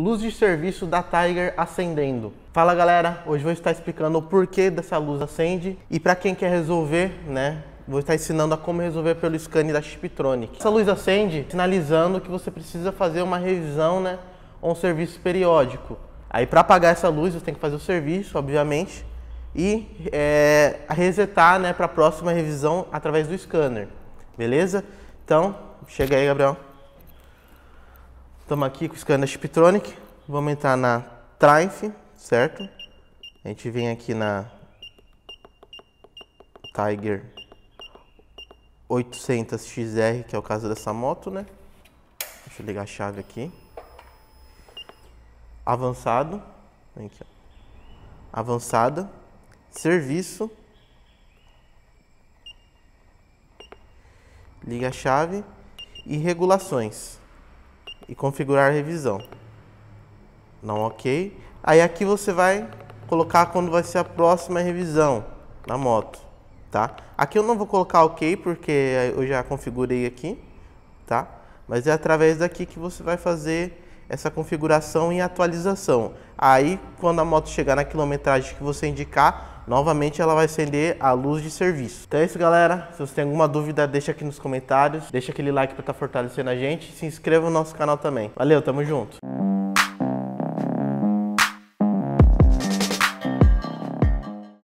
luz de serviço da Tiger acendendo. Fala galera, hoje vou estar explicando o porquê dessa luz acende e para quem quer resolver, né? Vou estar ensinando a como resolver pelo scan da Chiptronic. Essa luz acende sinalizando que você precisa fazer uma revisão, né, ou um serviço periódico. Aí para apagar essa luz você tem que fazer o serviço, obviamente, e é, resetar, né, para a próxima revisão através do scanner. Beleza? Então, chega aí, Gabriel. Estamos aqui com o scanner Chiptronic. Vamos entrar na Triumph, certo? A gente vem aqui na Tiger 800 XR, que é o caso dessa moto, né? Deixa eu ligar a chave aqui. Avançado. Vem aqui, ó. Avançada. Serviço. Liga a chave. E regulações e configurar revisão. Não ok. Aí aqui você vai colocar quando vai ser a próxima revisão na moto, tá? Aqui eu não vou colocar ok porque eu já configurei aqui, tá? Mas é através daqui que você vai fazer essa configuração e atualização. Aí quando a moto chegar na quilometragem que você indicar, novamente ela vai acender a luz de serviço. Então é isso, galera. Se você tem alguma dúvida, deixa aqui nos comentários. Deixa aquele like para estar tá fortalecendo a gente. Se inscreva no nosso canal também. Valeu, tamo junto.